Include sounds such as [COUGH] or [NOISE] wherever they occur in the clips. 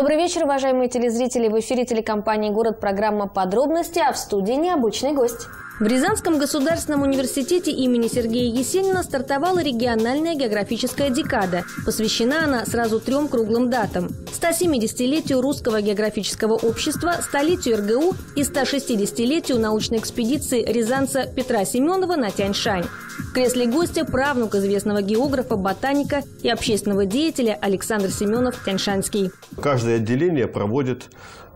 Добрый вечер, уважаемые телезрители. В эфире телекомпании «Город» программа «Подробности», а в студии необычный гость. В Рязанском государственном университете имени Сергея Есенина стартовала региональная географическая декада. Посвящена она сразу трем круглым датам – 170-летию Русского географического общества, столетию РГУ и 160-летию научной экспедиции рязанца Петра Семенова на Тяньшань. В кресле гостя правнук известного географа, ботаника и общественного деятеля Александр Семенов-Тяньшанский. Каждое отделение проводит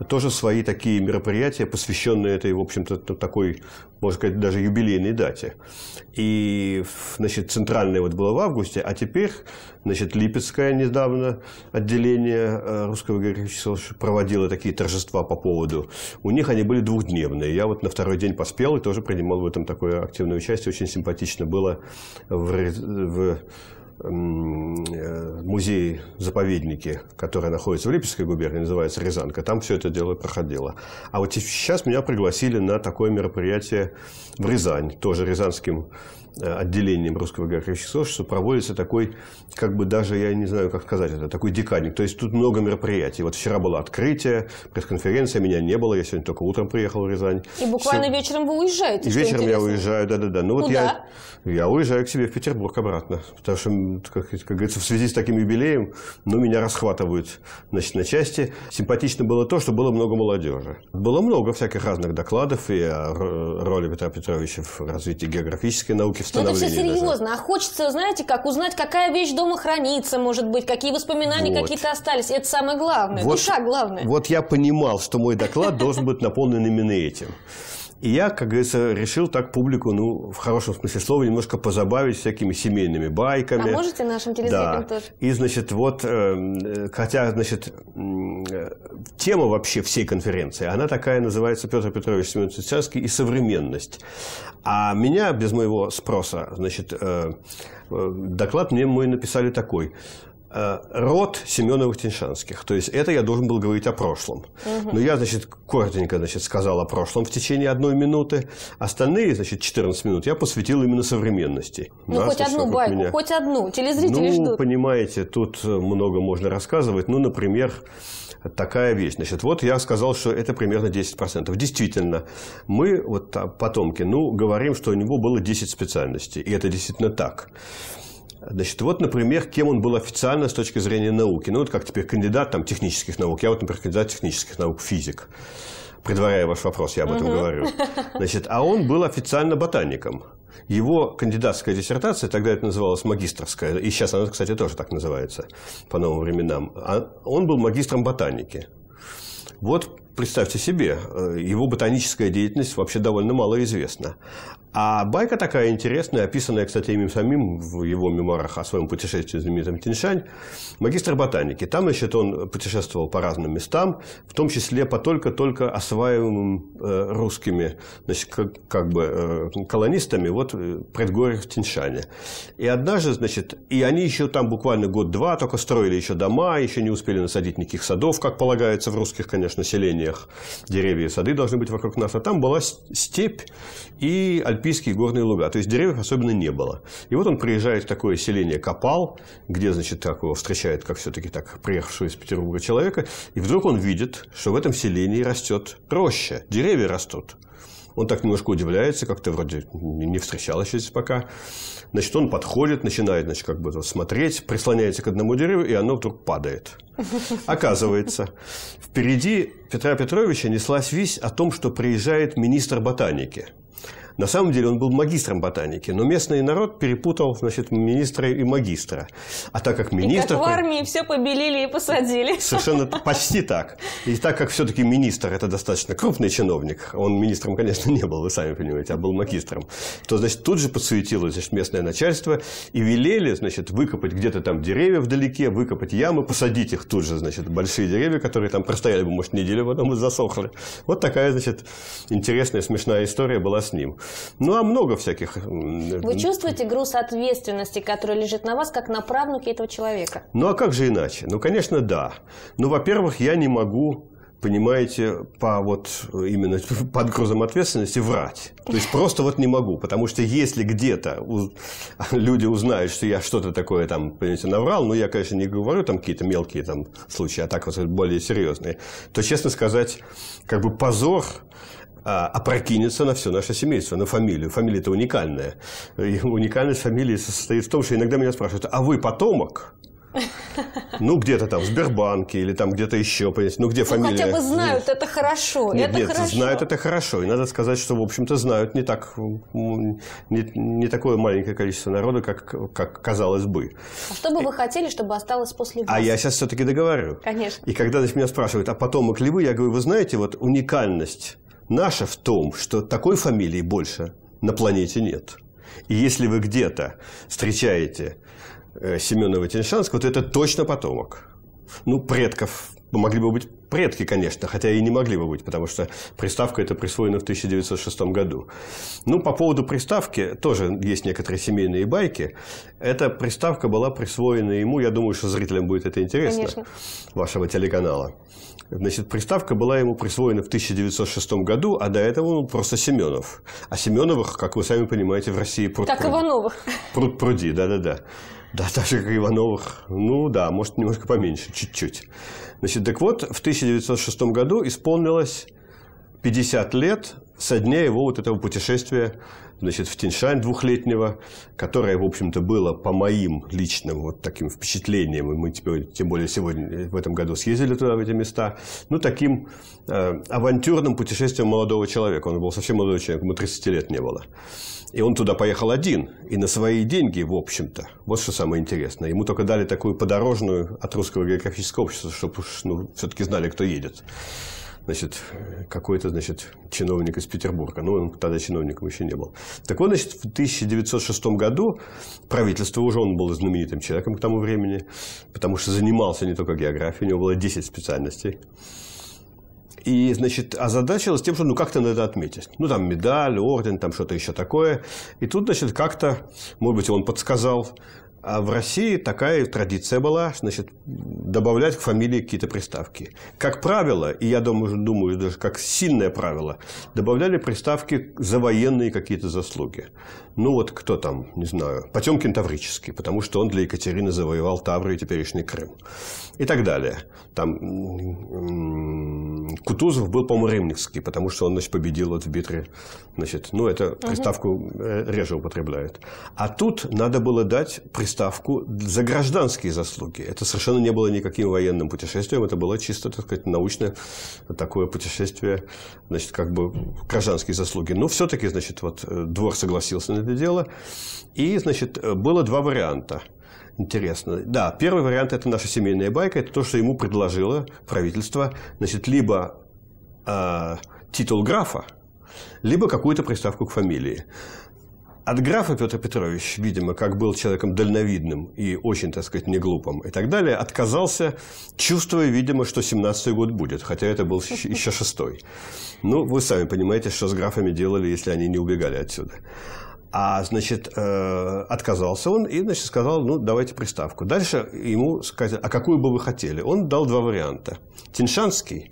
тоже свои такие мероприятия, посвященные этой, в общем-то, такой можно сказать, даже юбилейной дате. И, значит, центральная вот была в августе, а теперь, значит, Липецкое недавно отделение э, Русского географического проводило такие торжества по поводу. У них они были двухдневные. Я вот на второй день поспел и тоже принимал в этом такое активное участие. Очень симпатично было в, в Э, музей-заповедники, который находится в Липецкой губернии, называется Рязанка, там все это дело проходило. А вот сейчас меня пригласили на такое мероприятие в Рязань, тоже рязанским Э, отделением Русского географического сообщества проводится такой, как бы даже, я не знаю, как сказать это, такой декадник. То есть тут много мероприятий. Вот вчера было открытие, пресс-конференция, меня не было, я сегодня только утром приехал в Рязань. И буквально Все... вечером вы уезжаете. И вечером интересно. я уезжаю, да-да-да. Ну вот ну я, я уезжаю к себе в Петербург обратно, потому что, как, как говорится, в связи с таким юбилеем, ну, меня расхватывают, значит, на части. Симпатично было то, что было много молодежи. Было много всяких разных докладов и о роли Петра Петровича в развитии географической науки, рамки в Но ну, это все серьезно. Да, а хочется, знаете, как узнать, какая вещь дома хранится, может быть, какие воспоминания вот. какие-то остались. Это самое главное, вот, душа главное. Вот я понимал, что мой доклад должен быть наполнен именно этим. И я, как говорится, решил так публику, ну, в хорошем смысле слова, немножко позабавить всякими семейными байками. А можете нашим телезрителям да. тоже? И, значит, вот, э, хотя, значит, э, тема вообще всей конференции, она такая называется «Петр Петрович Семен Цицерский и современность». А меня, без моего спроса, значит, э, доклад мне мой написали такой – Э, род Семеновых Тиньшанских. То есть это я должен был говорить о прошлом. Угу. Но я, значит, коротенько значит, сказал о прошлом в течение одной минуты. Остальные, значит, 14 минут я посвятил именно современности. Ну, Нас, хоть одну байку, меня... хоть одну. Телезрители ну, ждут. Ну, понимаете, тут э, много можно рассказывать. Ну, например, такая вещь. Значит, вот я сказал, что это примерно 10%. Действительно, мы, вот а, потомки, ну, говорим, что у него было 10 специальностей. И это действительно так. Значит, вот, например, кем он был официально с точки зрения науки. Ну, вот как теперь кандидат там, технических наук. Я вот, например, кандидат технических наук, физик. Предваряя ваш вопрос, я об этом угу. говорю. Значит, а он был официально ботаником. Его кандидатская диссертация, тогда это называлась магистрская, и сейчас она, кстати, тоже так называется по новым временам, а он был магистром ботаники. Вот представьте себе, э, его ботаническая деятельность вообще довольно мало известна. А байка такая интересная, описанная, кстати, им самим в его мемуарах о своем путешествии в знаменитом Тиньшань, магистр ботаники. Там, значит, он путешествовал по разным местам, в том числе по только-только осваиваемым э, русскими, значит, как, бы э, колонистами, вот предгорье в Тиньшане. И однажды, значит, и они еще там буквально год-два только строили еще дома, еще не успели насадить никаких садов, как полагается в русских, конечно, селениях растениях. Деревья и сады должны быть вокруг нас. А там была степь и альпийские горные луга. То есть деревьев особенно не было. И вот он приезжает в такое селение Копал, где, значит, так его встречает, как все-таки так, приехавшего из Петербурга человека. И вдруг он видит, что в этом селении растет роща, деревья растут. Он так немножко удивляется, как-то вроде не встречалась здесь пока. Значит, он подходит, начинает, значит, как бы смотреть, прислоняется к одному дереву, и оно вдруг падает. Оказывается, впереди Петра Петровича неслась весть о том, что приезжает министр ботаники – на самом деле он был магистром ботаники, но местный народ перепутал значит, министра и магистра. А так как министр... И как в армии все побелили и посадили. Совершенно [LAUGHS] почти так. И так как все-таки министр – это достаточно крупный чиновник, он министром, конечно, не был, вы сами понимаете, а был магистром, то, значит, тут же подсуетилось значит, местное начальство и велели, значит, выкопать где-то там деревья вдалеке, выкопать ямы, посадить их тут же, значит, большие деревья, которые там простояли бы, может, неделю, потом бы засохли. Вот такая, значит, интересная, смешная история была с ним. Ну, а много всяких. Вы чувствуете груз ответственности, который лежит на вас, как на правнуке этого человека? Ну, а как же иначе? Ну, конечно, да. Ну, во-первых, я не могу понимаете, по вот именно [LAUGHS] под грузом ответственности врать. То есть просто вот не могу, потому что если где-то [LAUGHS] люди узнают, что я что-то такое там, понимаете, наврал, ну я, конечно, не говорю там какие-то мелкие там случаи, а так вот более серьезные, то, честно сказать, как бы позор а, опрокинется на все наше семейство, на фамилию. Фамилия-то уникальная. И уникальность фамилии состоит в том, что иногда меня спрашивают, а вы потомок? [LAUGHS] Ну, где-то там в Сбербанке или там где-то еще, понимаете, ну, где ну, фамилия. хотя бы знают, ну, это хорошо. Нет, это нет, хорошо. знают, это хорошо. И надо сказать, что, в общем-то, знают не так, не, не такое маленькое количество народа, как, как казалось бы. А что бы вы хотели, чтобы осталось после вас? А я сейчас все-таки договорю. Конечно. И когда значит, меня спрашивают, а потомок ли вы, я говорю, вы знаете, вот уникальность Наша в том, что такой фамилии больше на планете нет. И если вы где-то встречаете э, Семенова Теньшанского, то это точно потомок. Ну, предков могли бы быть предки, конечно, хотя и не могли бы быть, потому что приставка это присвоена в 1906 году. Ну, по поводу приставки тоже есть некоторые семейные байки. Эта приставка была присвоена ему, я думаю, что зрителям будет это интересно, конечно. вашего телеканала. Значит, приставка была ему присвоена в 1906 году, а до этого он просто Семенов. А Семеновых, как вы сами понимаете, в России пруд Так Ивановых. Пруд пруди, да-да-да. Да, так же, как Ивановых. Ну да, может, немножко поменьше, чуть-чуть. Значит, так вот, в 1906 году исполнилось 50 лет со дня его вот этого путешествия значит, в Тиньшань двухлетнего, которое, в общем-то, было по моим личным вот таким впечатлениям, и мы теперь, тем более сегодня, э, в этом году съездили туда, в эти места, ну, таким э, авантюрным путешествием молодого человека. Он был совсем молодой человек, ему 30 лет не было. И он туда поехал один, и на свои деньги, в общем-то. Вот что самое интересное. Ему только дали такую подорожную от Русского географического общества, чтобы ну, все-таки знали, кто едет значит, какой-то, значит, чиновник из Петербурга. Ну, он тогда чиновником еще не был. Так вот, значит, в 1906 году правительство уже, он был знаменитым человеком к тому времени, потому что занимался не только географией, у него было 10 специальностей. И, значит, озадачилась тем, что ну как-то надо отметить. Ну, там медаль, орден, там что-то еще такое. И тут, значит, как-то, может быть, он подсказал а в России такая традиция была, значит, добавлять к фамилии какие-то приставки. Как правило, и я думаю, думаю даже как сильное правило, добавляли приставки за военные какие-то заслуги. Ну вот кто там, не знаю, Потемкин Таврический, потому что он для Екатерины завоевал Тавры и теперешний Крым. И так далее. Там Кутузов был, по-моему, ремникский, потому что он значит, победил вот в битве. Значит, ну, это приставку угу. реже употребляют. А тут надо было дать приставку за гражданские заслуги. Это совершенно не было никаким военным путешествием, это было чисто, так сказать, научное такое путешествие, значит, как бы гражданские заслуги. Но все-таки, значит, вот э, двор согласился на это дело. И, значит, э, было два варианта – интересно. Да, первый вариант – это наша семейная байка, это то, что ему предложило правительство, значит, либо э, титул графа, либо какую-то приставку к фамилии. От графа Петр Петрович, видимо, как был человеком дальновидным и очень, так сказать, неглупым и так далее, отказался, чувствуя, видимо, что 17-й год будет, хотя это был еще шестой. Ну, вы сами понимаете, что с графами делали, если они не убегали отсюда. А, значит, э, отказался он и, значит, сказал, ну, давайте приставку. Дальше ему сказали, а какую бы вы хотели? Он дал два варианта. Тиншанский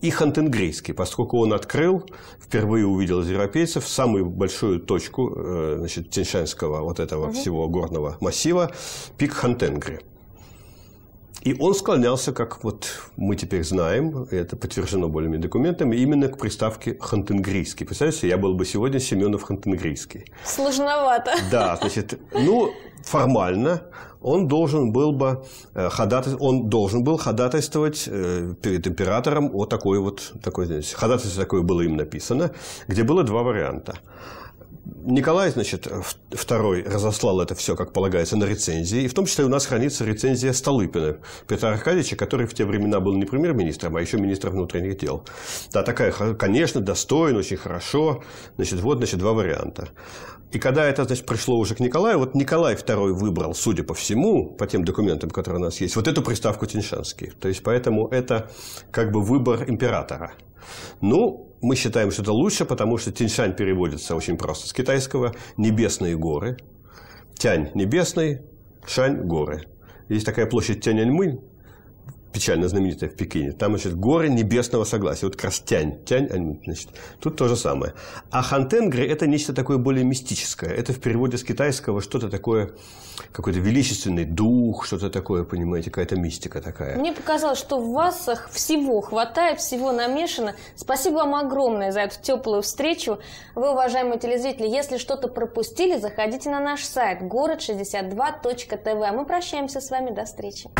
и Хантенгрейский, поскольку он открыл, впервые увидел из европейцев самую большую точку э, значит, Тиньшанского вот этого угу. всего горного массива, пик Хантенгри. И он склонялся, как вот мы теперь знаем, и это подтверждено более документами, именно к приставке «хантенгрийский». Представляете, я был бы сегодня Семенов Хантенгрийский. Сложновато. Да, значит, ну, формально он должен был бы э, ходатайствовать, он должен был ходатайствовать э, перед императором о такой вот, такой, знаете, ходатайство такое было им написано, где было два варианта. Николай, значит, второй разослал это все, как полагается, на рецензии. И в том числе у нас хранится рецензия Столыпина Петра Аркадьевича, который в те времена был не премьер-министром, а еще министром внутренних дел. Да, такая, конечно, достойно, очень хорошо. Значит, вот, значит, два варианта. И когда это, значит, пришло уже к Николаю, вот Николай II выбрал, судя по всему, по тем документам, которые у нас есть, вот эту приставку Тиньшанский. То есть, поэтому это как бы выбор императора. Ну, мы считаем, что это лучше, потому что Тяньшань переводится очень просто с китайского. Небесные горы. Тянь – небесный, Шань – горы. Есть такая площадь Тяньаньмы, печально знаменитая в Пекине. Там, значит, горы небесного согласия. Вот как раз тянь, тянь, значит, тут то же самое. А хантенгри – это нечто такое более мистическое. Это в переводе с китайского что-то такое, какой-то величественный дух, что-то такое, понимаете, какая-то мистика такая. Мне показалось, что в вас всего хватает, всего намешано. Спасибо вам огромное за эту теплую встречу. Вы, уважаемые телезрители, если что-то пропустили, заходите на наш сайт город62.тв. А мы прощаемся с вами. До встречи.